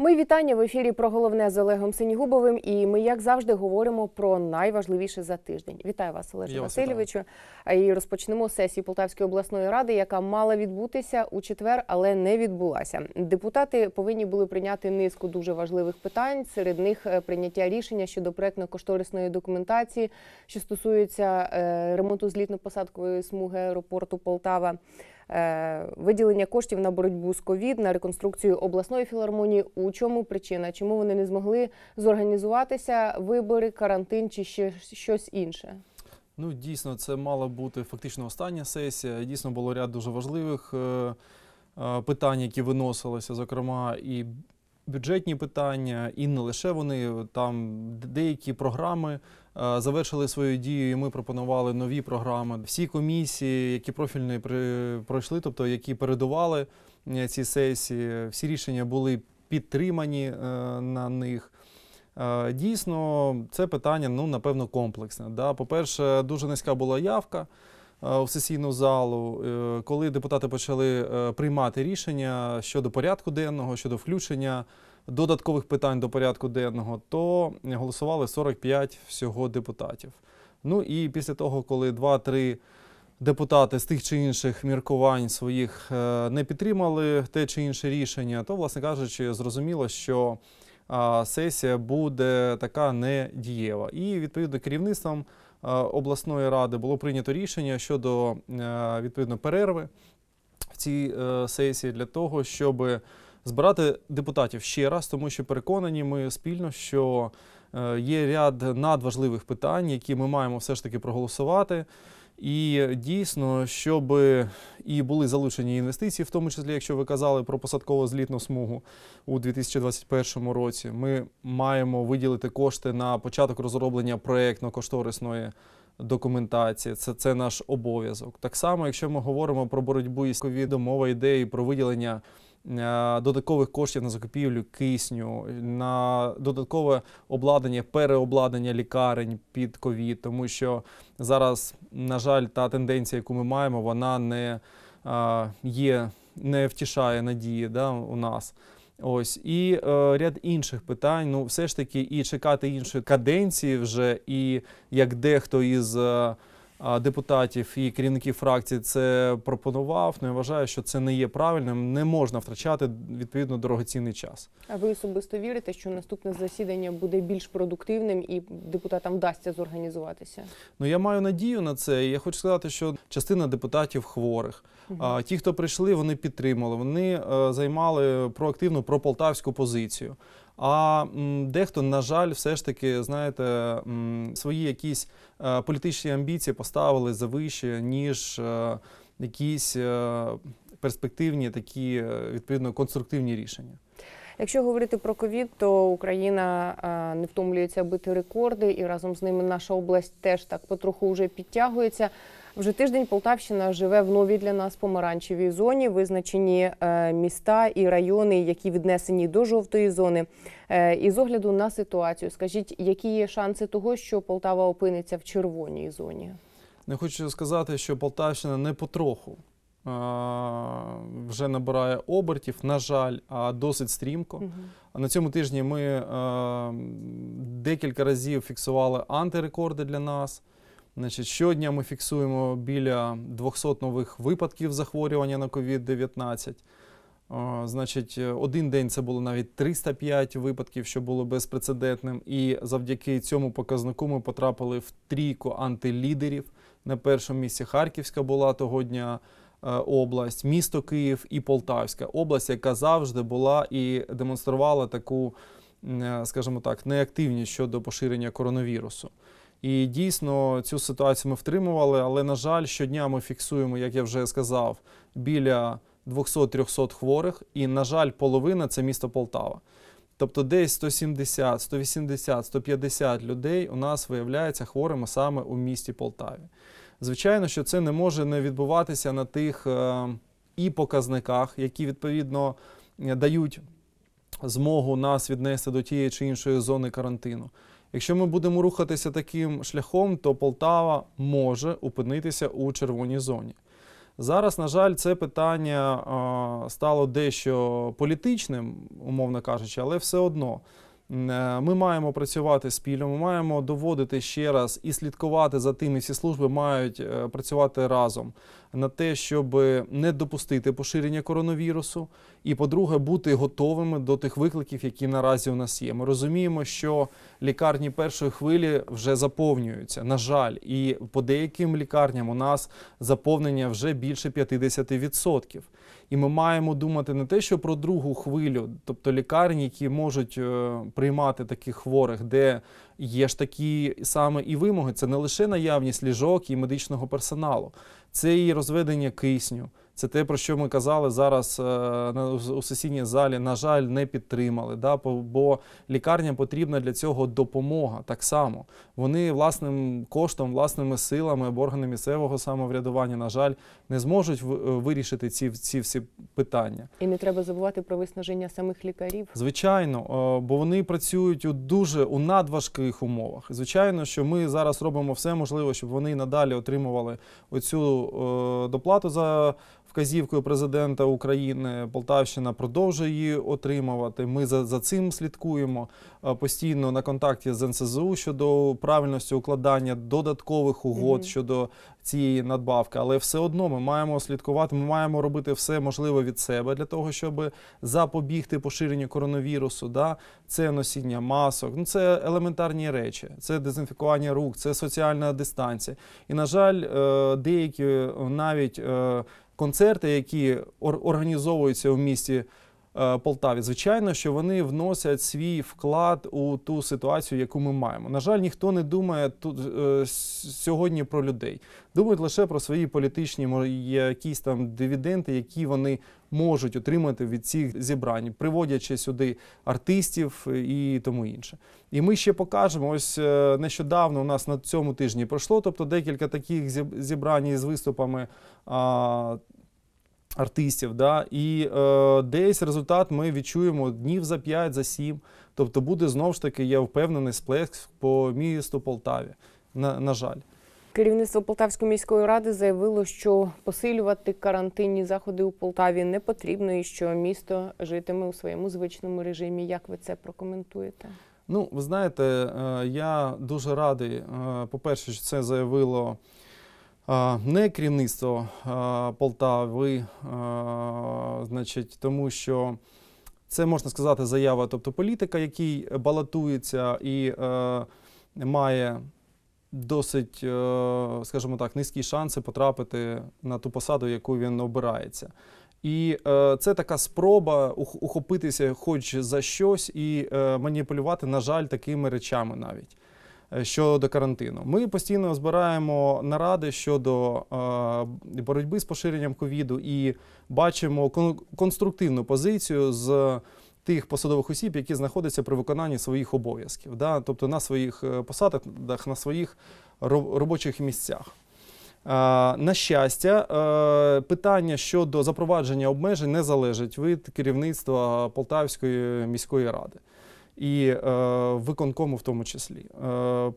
Ми вітання в ефірі про головне з Олегом Синігубовим. І ми, як завжди, говоримо про найважливіше за тиждень. Вітаю вас, Олеже Васильовичу. І розпочнемо сесію Полтавської обласної ради, яка мала відбутися у четвер, але не відбулася. Депутати повинні були прийняти низку дуже важливих питань. Серед них е, прийняття рішення щодо проектно-кошторисної документації, що стосується е, ремонту злітно-посадкової смуги аеропорту Полтава. Е, виділення коштів на боротьбу з ковід, на реконструкцію обласної філармонії. У чому причина? Чому вони не змогли зорганізуватися вибори, карантин чи ще щось інше? Ну дійсно, це мала бути фактично остання сесія. Дійсно було ряд дуже важливих е, е, питань, які виносилися, зокрема і бюджетні питання, і не лише вони там деякі програми. Е, завершили свою дію, і ми пропонували нові програми. Всі комісії, які профільні пройшли, тобто які передували е, ці сесії, всі рішення були підтримані е, на них. Дійсно, це питання, ну напевно, комплексне. Да? По-перше, дуже низька була явка. Е, в сесійну залу, е, коли депутати почали е, приймати рішення щодо порядку денного, щодо включення додаткових питань до порядку денного, то голосували 45 всього депутатів. Ну і після того, коли 2-3 депутати з тих чи інших міркувань своїх не підтримали те чи інше рішення, то, власне кажучи, зрозуміло, що сесія буде така недієва. І відповідно керівництвом. Е, обласної ради було прийнято рішення щодо е, відповідно перерви в цій е, сесії для того, щоб збирати депутатів ще раз, тому що переконані ми спільно, що є ряд надважливих питань, які ми маємо все ж таки проголосувати. І дійсно, щоб і були залучені інвестиції, в тому числі, якщо ви казали про посадково злітну смугу у 2021 році, ми маємо виділити кошти на початок розроблення проєктно-кошторисної документації. Це це наш обов'язок. Так само, якщо ми говоримо про боротьбу із ковідом, мова ідеї про виділення. Е, додаткових коштів на закупівлю кисню, на додаткове обладнання, переобладнання лікарень під ковід, тому що зараз, на жаль, та тенденція, яку ми маємо, вона не е, є, не втішає надії да, у нас. Ось і е, ряд інших питань. Ну, все ж таки, і чекати іншої каденції вже, і як дехто із. Е, депутатів і керівників фракції це пропонував. Ну я вважаю, що це не є правильним. Не можна втрачати відповідно дорогоцінний час. А ви особисто вірите, що наступне засідання буде більш продуктивним і депутатам вдасться зорганізуватися? Ну я маю надію на це. Я хочу сказати, що частина депутатів хворих. Угу. А ті, хто прийшли, вони підтримали. Вони е, займали проактивну прополтавську позицію. А дехто, на жаль, все ж таки, знаєте, свої якісь е, політичні амбіції поставили завище, ніж е, якісь е, перспективні такі відповідно конструктивні рішення. Якщо говорити про ковід, то Україна не втомлюється бити рекорди, і разом з ними наша область теж так потроху вже підтягується. Вже тиждень Полтавщина живе в новій для нас помаранчевій зоні. Визначені е, міста і райони, які віднесені до жовтої зони. Е, і з огляду на ситуацію, скажіть, які є шанси того, що Полтава опиниться в червоній зоні? Не хочу сказати, що Полтавщина не потроху е, вже набирає обертів. На жаль, а досить стрімко. Угу. На цьому тижні ми декілька разів фіксували антирекорди для нас. Значить, Щодня ми фіксуємо біля 200 нових випадків захворювання на COVID-19. Е, значить, один день це було навіть 305 випадків, що було безпрецедентним. І завдяки цьому показнику ми потрапили в трійку антилідерів. На першому місці Харківська була того дня е, область, місто Київ і Полтавська область, яка завжди була і демонструвала таку, е, скажімо так, неактивність щодо поширення коронавірусу. І дійсно цю ситуацію ми втримували, але, на жаль, щодня ми фіксуємо, як я вже сказав, біля 200-300 хворих, і, на жаль, половина це місто Полтава. Тобто десь 170, 180, 150 людей у нас виявляється хворими саме у місті Полтаві. Звичайно, що це не може не відбуватися на тих е, і показниках, які відповідно е, дають змогу нас віднести до тієї чи іншої зони карантину. Якщо ми будемо рухатися таким шляхом, то Полтава може опинитися у червоній зоні. Зараз, на жаль, це питання стало дещо політичним, умовно кажучи, але все одно е, ми маємо працювати спільно, ми маємо доводити ще раз і слідкувати за тим, і всі служби мають е, працювати разом на те, щоб не допустити поширення коронавірусу, і по-друге, бути готовими до тих викликів, які наразі у нас є. Ми розуміємо, що лікарні першої хвилі вже заповнюються. На жаль, і по деяким лікарням у нас заповнення вже більше 50%. І ми маємо думати не те, що про другу хвилю, тобто лікарні, які можуть е, приймати таких хворих, де є ж такі саме і вимоги. Це не лише наявність ліжок і медичного персоналу, це і розведення кисню. Це те, про що ми казали зараз е, у сесійній залі, на жаль, не підтримали. Да? Бо лікарням потрібна для цього допомога так само. Вони власним коштом, власними силами або органи місцевого самоврядування, на жаль, не зможуть е, вирішити ці, ці всі питання. І не треба забувати про виснаження самих лікарів. Звичайно, е, бо вони працюють у дуже у надважких умовах. Звичайно, що ми зараз робимо все можливе, щоб вони надалі отримували оцю е, доплату за. Вказівкою президента України Полтавщина продовжує її отримувати. Ми за за цим слідкуємо. Е, постійно на контакті з НСЗУ щодо правильності укладання додаткових угод mm -hmm. щодо цієї надбавки, але все одно ми маємо слідкувати. Ми маємо робити все можливе від себе для того, щоб запобігти поширенню коронавірусу. Да? Це носіння масок, ну це елементарні речі, це дезінфікування рук, це соціальна дистанція. І на жаль, е, деякі навіть е, концерти, які організовуються в місті. Е, Полтаві, звичайно, що вони вносять свій вклад у ту ситуацію, яку ми маємо. На жаль, ніхто не думає тут е, сьогодні про людей. Думають лише про свої політичні якісь там дивіденти, які вони можуть отримати від цих зібрань, приводячи сюди артистів е, і тому інше. І ми ще покажемо. Ось нещодавно у нас на цьому тижні пройшло, тобто декілька таких зібрань з виступами артистів. Да? І е, десь результат ми відчуємо днів за 5, за 7. Тобто буде знову ж таки, я впевнений, сплеск по місту Полтаві. На, на жаль. Керівництво Полтавської міської ради заявило, що посилювати карантинні заходи у Полтаві не потрібно, і що місто житиме у своєму звичному режимі. Як ви це прокоментуєте? Ну, ви знаєте, е, я дуже радий. Е, по перше, що це заявило не керівництво Полтави, значить, тому що це можна сказати заява, тобто політика, який балотується і е, має. Досить, е, скажімо так, низькі шанси потрапити на ту посаду, яку він обирається, і е, це така спроба ухопитися, хоч за щось, і маніпулювати, на жаль, такими речами навіть. Е, щодо карантину. Ми постійно збираємо наради щодо е, боротьби з поширенням ковіду і бачимо конструктивну позицію з. Тих посадових осіб, які знаходяться при виконанні своїх обов'язків, да? тобто на своїх е, посадах, на своїх робочих місцях. На щастя, питання щодо запровадження обмежень не залежить від керівництва Полтавської міської ради і е, виконкому в тому числі. Е,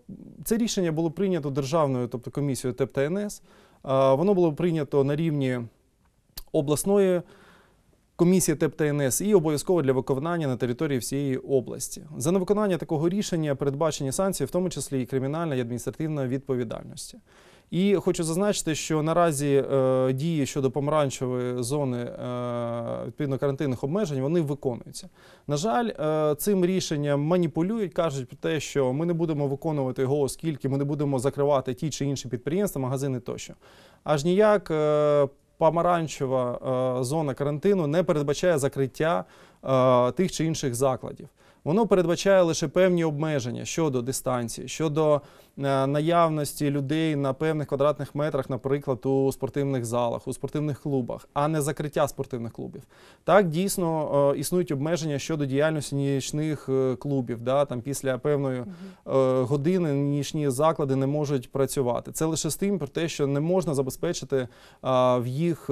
Це рішення було прийнято державною, тобто комісією ТЕП та НС. Е, воно було прийнято на рівні обласної. Комісії ТЕП та НС і обов'язково для виконання на території всієї області. За невиконання такого рішення передбачені санкції, в тому числі і кримінальна і адміністративна відповідальності. І хочу зазначити, що наразі е, дії щодо помаранчевої зони е, відповідно карантинних обмежень вони виконуються. На жаль, е, цим рішенням маніпулюють, кажуть про те, що ми не будемо виконувати його, оскільки ми не будемо закривати ті чи інші підприємства, магазини тощо. Аж ніяк. Е, Помаранчева е, зона карантину не передбачає закриття е, тих чи інших закладів. Воно передбачає лише певні обмеження щодо дистанції, щодо е, наявності людей на певних квадратних метрах, наприклад, у спортивних залах, у спортивних клубах, а не закриття спортивних клубів. Так дійсно е, існують обмеження щодо діяльності нічних е, клубів. Да? Там після певної години нічні заклади не можуть працювати. Це лише з тим про те, що не можна забезпечити в їх.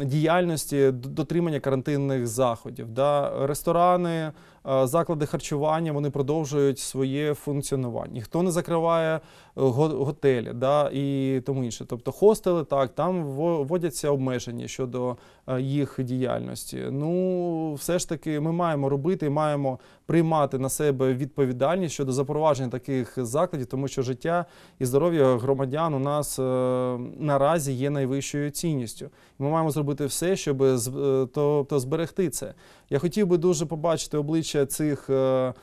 Діяльності дотримання карантинних заходів, да ресторани, Е, заклади харчування вони продовжують своє функціонування. Ніхто не закриває е, готелі да, і тому інше. Тобто хостели так, там вводяться обмеження щодо е, їх діяльності. Ну, все ж таки, ми маємо робити, маємо приймати на себе відповідальність щодо запровадження таких закладів, тому що життя і здоров'я громадян у нас наразі є найвищою цінністю. Ми маємо зробити все, щоб тобто, зберегти це. Я хотів би дуже побачити обличчя прізвища цих е,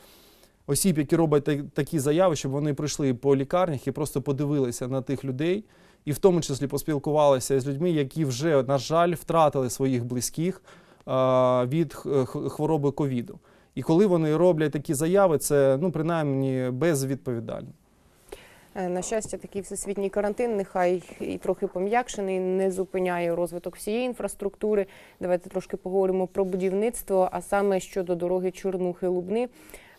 осіб, які роблять такі заяви, щоб вони прийшли по лікарнях і просто подивилися на тих людей, і в тому числі поспілкувалися з людьми, які вже, на жаль, втратили своїх близьких е, від хвороби ковіду. І коли вони роблять такі заяви, це ну принаймні безвідповідально. Е, на щастя, такий всесвітній карантин, нехай і трохи пом'якшений, не зупиняє розвиток всієї інфраструктури. Давайте трошки поговоримо про будівництво, а саме щодо дороги Чорнухи-Лубни.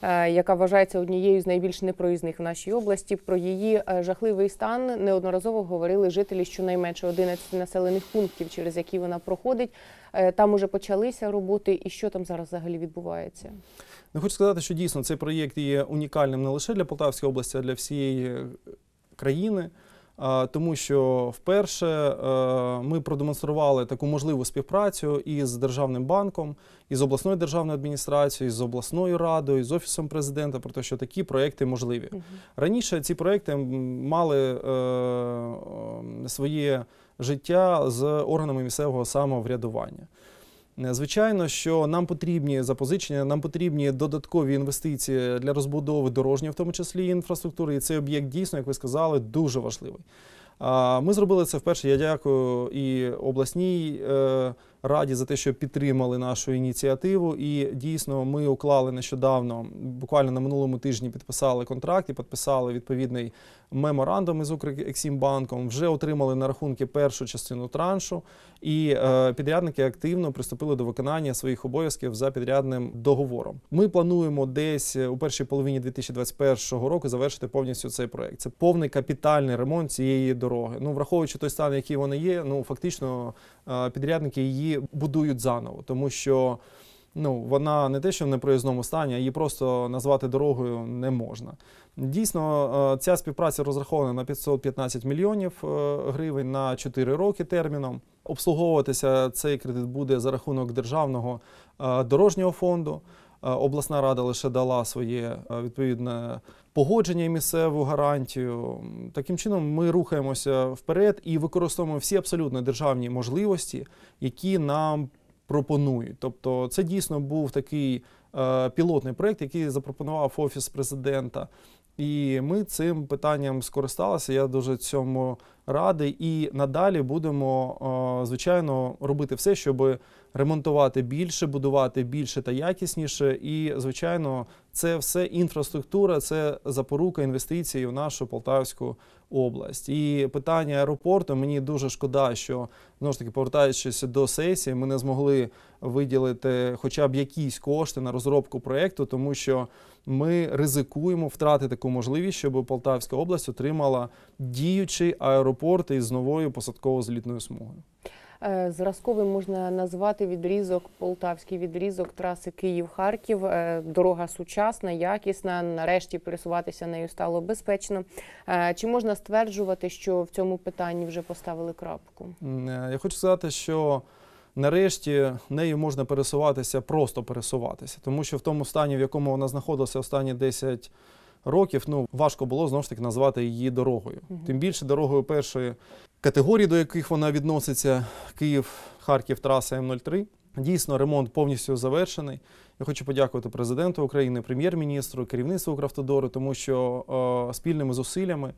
Е, яка вважається однією з найбільш непроїзних в нашій області. Про її е, жахливий стан неодноразово говорили жителі щонайменше 11 населених пунктів, через які вона проходить. Там уже почалися роботи, і що там зараз взагалі відбувається? Не ну, хочу сказати, що дійсно цей проєкт є унікальним не лише для Полтавської області, а для всієї е, країни, тому що вперше е, ми продемонстрували таку можливу співпрацю із державним банком, і з обласною державною адміністрацією, з обласною радою, з офісом президента про те, що такі проекти можливі раніше. Ці проекти мали е, своє життя з органами місцевого самоврядування. Е, звичайно, що нам потрібні запозичення, нам потрібні додаткові інвестиції для розбудови дорожньої, в тому числі інфраструктури. І цей об'єкт дійсно, як ви сказали, дуже важливий. Ми зробили це вперше. Я дякую і обласній е, раді за те, що підтримали нашу ініціативу. І дійсно, ми уклали нещодавно, буквально на минулому тижні підписали контракт і підписали відповідний меморандум із Укрексімбанком, вже отримали на рахунки першу частину траншу, і е, підрядники активно приступили до виконання своїх обов'язків за підрядним договором. Ми плануємо десь е, у першій половині 2021 року завершити повністю цей проект. Це повний капітальний ремонт цієї дороги. Ну, враховуючи той стан, який вони є, ну фактично е, підрядники її будують заново, тому що ну вона не те, що в непроїзному стані, а її просто назвати дорогою не можна. Дійсно, е, ця співпраця розрахована на 515 мільйонів е, гривень на 4 роки терміном. Обслуговуватися цей кредит буде за рахунок державного е, дорожнього фонду. Обласна рада лише дала своє відповідне погодження і місцеву гарантію. Таким чином, ми рухаємося вперед і використовуємо всі абсолютно державні можливості, які нам пропонують. Тобто, це дійсно був такий е, пілотний проект, який запропонував офіс президента. І ми цим питанням скористалися. Я дуже цьому радий. І надалі будемо, е, звичайно, робити все, щоб ремонтувати більше, будувати більше та якісніше. І, звичайно, це все інфраструктура, це запорука інвестицій в нашу Полтавську область. І питання аеропорту мені дуже шкода, що знову ж таки повертаючись до сесії, ми не змогли виділити хоча б якісь кошти на розробку проєкту, тому що ми ризикуємо втрати таку можливість, щоб Полтавська область отримала діючий аеропорт із новою посадково-злітною смугою. Е, зразковим можна назвати відрізок, полтавський відрізок траси Київ-Харків. Е, дорога сучасна, якісна. Нарешті пересуватися нею стало безпечно. Е, чи можна стверджувати, що в цьому питанні вже поставили крапку? Я хочу сказати, що нарешті нею можна пересуватися, просто пересуватися, тому що в тому стані, в якому вона знаходилася останні 10 років, ну важко було знову ж таки назвати її дорогою. Угу. Тим більше дорогою першої категорії, до яких вона відноситься, Київ, Харків, траса М03. Дійсно, ремонт повністю завершений. Я хочу подякувати президенту України, прем'єр-міністру, керівництву Укравтодору, тому що е, спільними зусиллями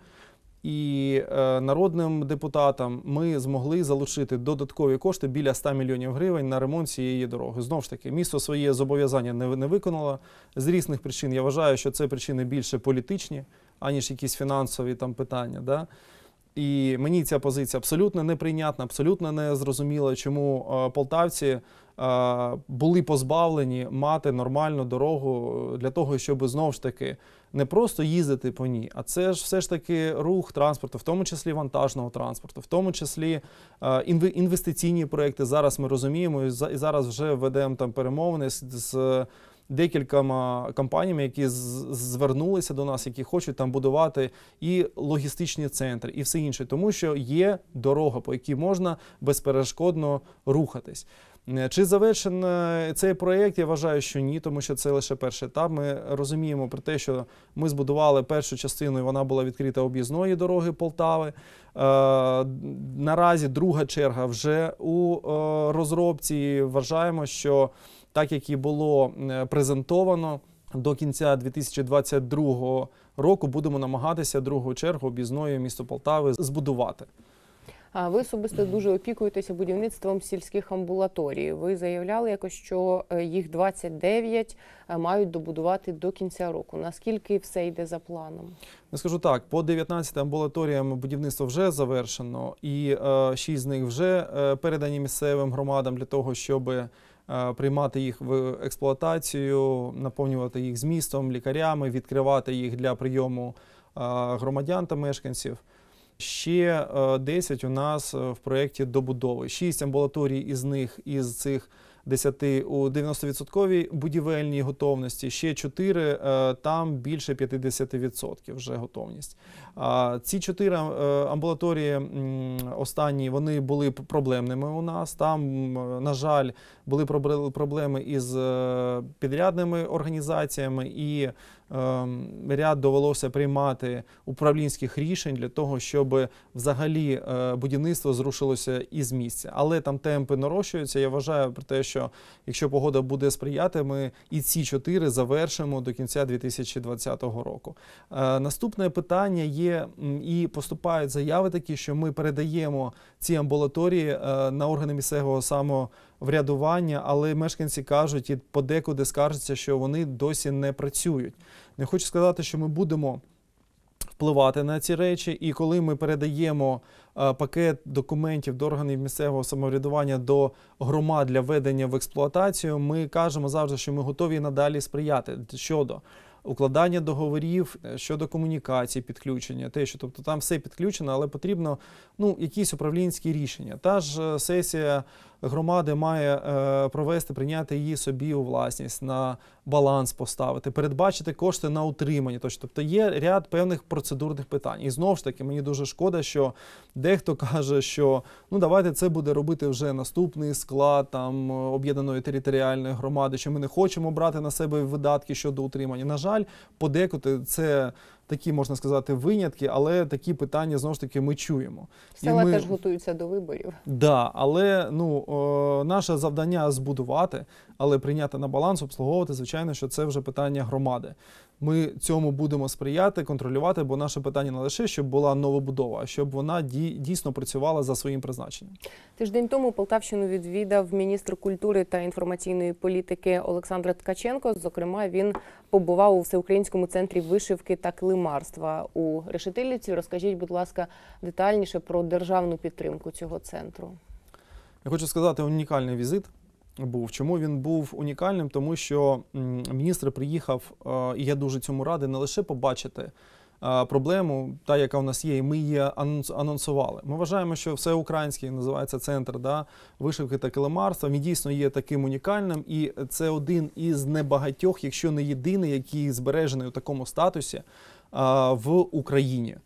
і е, народним депутатам ми змогли залучити додаткові кошти біля 100 мільйонів гривень на ремонт цієї дороги. Знову ж таки, місто своє зобов'язання не виконало з різних причин. Я вважаю, що це причини більше політичні, аніж якісь фінансові там питання. Да? І мені ця позиція абсолютно неприйнятна, абсолютно не зрозуміла, чому е, полтавці е, були позбавлені мати нормальну дорогу для того, щоб знову ж таки не просто їздити по ній, а це ж все ж таки рух транспорту, в тому числі вантажного транспорту, в тому числі е, інвестиційні проекти. Зараз ми розуміємо і зараз вже ведемо там перемовини з. Декількома компаніями, які звернулися до нас, які хочуть там будувати і логістичні центри, і все інше, тому що є дорога, по якій можна безперешкодно рухатись. Е, чи завершений е, цей проєкт? Я вважаю, що ні, тому що це лише перший етап. Ми розуміємо про те, що ми збудували першу частину, і вона була відкрита об'їзної дороги Полтави. Е, наразі друга черга вже у розробці. Вважаємо, що так як і було презентовано. До кінця 2022 року будемо намагатися другу чергу об'їзної місто Полтави збудувати ви особисто дуже опікуєтеся будівництвом сільських амбулаторій. Ви заявляли, якось що е, їх 29 е, мають добудувати до кінця року. Наскільки все йде за планом? Я скажу так: по 19 амбулаторіям будівництво вже завершено, і 6 е, з них вже передані місцевим громадам для того, щоб Приймати їх в експлуатацію, наповнювати їх змістом, лікарями, відкривати їх для прийому громадян та мешканців. Ще 10 е, у нас е, в проєкті добудови. 6 амбулаторій із них із цих 10 у 90-відсотковій будівельній готовності. Ще 4, е, там більше 50% вже готовність. Ці 4 амбулаторії останні вони були проблемними у нас. Там, на жаль, були проблеми із підрядними організаціями і. Ем, ряд довелося приймати управлінських рішень для того, щоб взагалі е, будівництво зрушилося із місця. Але там темпи нарощуються. Я вважаю про те, що якщо погода буде сприяти, ми і ці чотири завершимо до кінця 2020 року. Е, наступне питання є і поступають заяви такі, що ми передаємо ці амбулаторії е, на органи місцевого самоврядування врядування, але мешканці кажуть і подекуди скаржаться, що вони досі не працюють. Не хочу сказати, що ми будемо. Впливати на ці речі, і коли ми передаємо е, пакет документів до органів місцевого самоврядування до громад для ведення в експлуатацію, ми кажемо завжди, що ми готові надалі сприяти щодо укладання договорів, е, щодо комунікації, підключення, те, що тобто там все підключено, але потрібно ну якісь управлінські рішення. Та ж е, сесія громади має е, провести, прийняти її собі у власність, на баланс поставити, передбачити кошти на утримання. Тобто є ряд певних процедурних питань. І знову ж таки, мені дуже шкода, що дехто каже, що ну давайте це буде робити вже наступний склад там об'єднаної територіальної громади, що ми не хочемо брати на себе видатки щодо утримання. На жаль, подекуди це такі, можна сказати, винятки, але такі питання знову ж таки ми чуємо. Села ми... теж готуються до виборів. Так, да, але ну о, наше завдання збудувати, але прийняти на баланс, обслуговувати, звичайно, що це вже питання громади ми цьому будемо сприяти, контролювати, бо наше питання не лише щоб була новобудова, а щоб вона дійсно працювала за своїм призначенням. Тиждень тому Полтавщину відвідав міністр культури та інформаційної політики Олександр Ткаченко. Зокрема, він побував у всеукраїнському центрі вишивки та климарства у Решетилівці. Розкажіть, будь ласка, детальніше про державну підтримку цього центру. Я хочу сказати унікальний візит був. Чому він був унікальним? Тому що міністр приїхав, е, і я дуже цьому радий, не лише побачити. Е, проблему, та, яка у нас є, і ми її анонсували. Ми вважаємо, що все всеукраїнський називається центр да, вишивки та килимарства. Він дійсно є таким унікальним, і це один із небагатьох, якщо не єдиний, який збережений у такому статусі е, в Україні.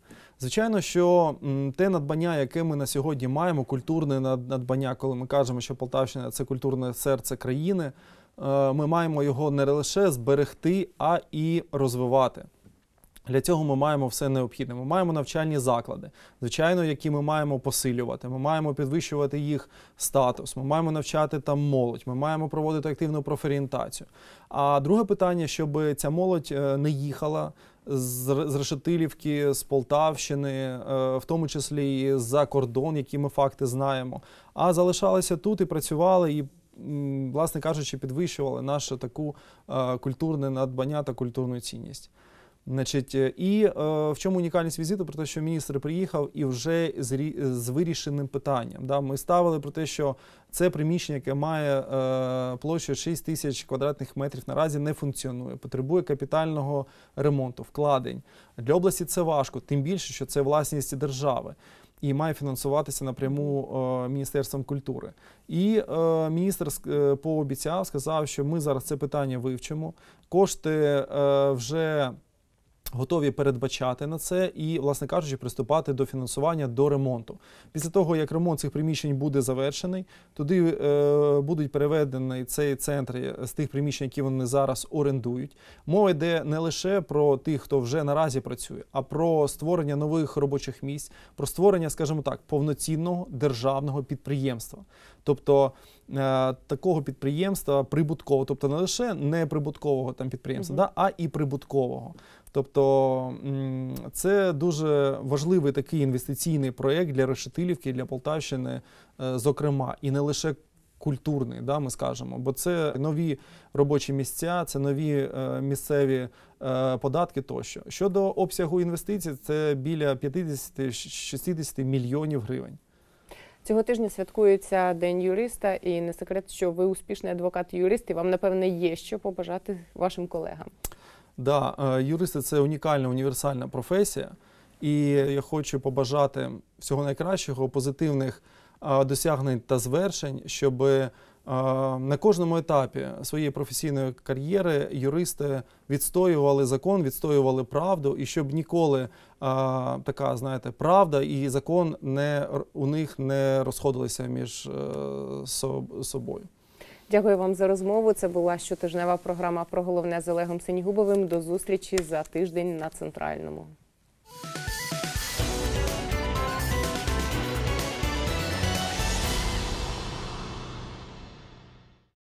Звичайно, що те надбання, яке ми на сьогодні маємо, культурне надбання, коли ми кажемо, що Полтавщина це культурне серце країни, е, ми маємо його не лише зберегти, а і розвивати. Для цього ми маємо все необхідне. Ми маємо навчальні заклади, звичайно, які ми маємо посилювати. Ми маємо підвищувати їх статус. Ми маємо навчати там молодь. Ми маємо проводити активну профорієнтацію. А друге питання, щоб ця молодь е, не їхала з Решетилівки, з Полтавщини, е, в тому числі і за кордон, які ми факти знаємо. А залишалися тут і працювали, і, власне кажучи, підвищували наше таку е, культурне надбання та культурну цінність. Значить, е, І е, в чому унікальність візиту? Про те, що міністр приїхав і вже з з вирішеним питанням. Да? Ми ставили про те, що це приміщення, яке має е, площу 6 тисяч квадратних метрів, наразі не функціонує, потребує капітального ремонту, вкладень. Для області це важко, тим більше, що це власність держави. І має фінансуватися напряму е, міністерством культури. І е, міністр е, пообіцяв, сказав, що ми зараз це питання вивчимо. Кошти е, вже готові передбачати на це і, власне кажучи, приступати до фінансування до ремонту. Після того, як ремонт цих приміщень буде завершений, туди е, будуть переведені цей центр е, з тих приміщень, які вони зараз орендують. Мова йде не лише про тих, хто вже наразі працює, а про створення нових робочих місць, про створення, скажімо так, повноцінного державного підприємства. Тобто Е, такого підприємства прибуткового, тобто не лише неприбуткового там підприємства, да, а і прибуткового. Тобто це дуже важливий такий інвестиційний проєкт для Решетилівки, для Полтавщини, е, зокрема, і не лише культурний, да, ми скажемо, бо це нові робочі місця, це нові е, місцеві податки тощо. Щодо обсягу інвестицій, це біля 50-60 мільйонів гривень. Цього тижня святкується День юриста, і не секрет, що ви успішний адвокат юрист і вам, напевне, є що побажати вашим колегам. Да, е, юристи це унікальна універсальна професія, і я хочу побажати всього найкращого, позитивних е, досягнень та звершень, щоб. На кожному етапі своєї професійної кар'єри юристи відстоювали закон, відстоювали правду, і щоб ніколи а, така, знаєте, правда і закон не у них не розходилися між а, е, собою. Дякую вам за розмову. Це була щотижнева програма про головне з Олегом Сенігубовим. До зустрічі за тиждень на центральному.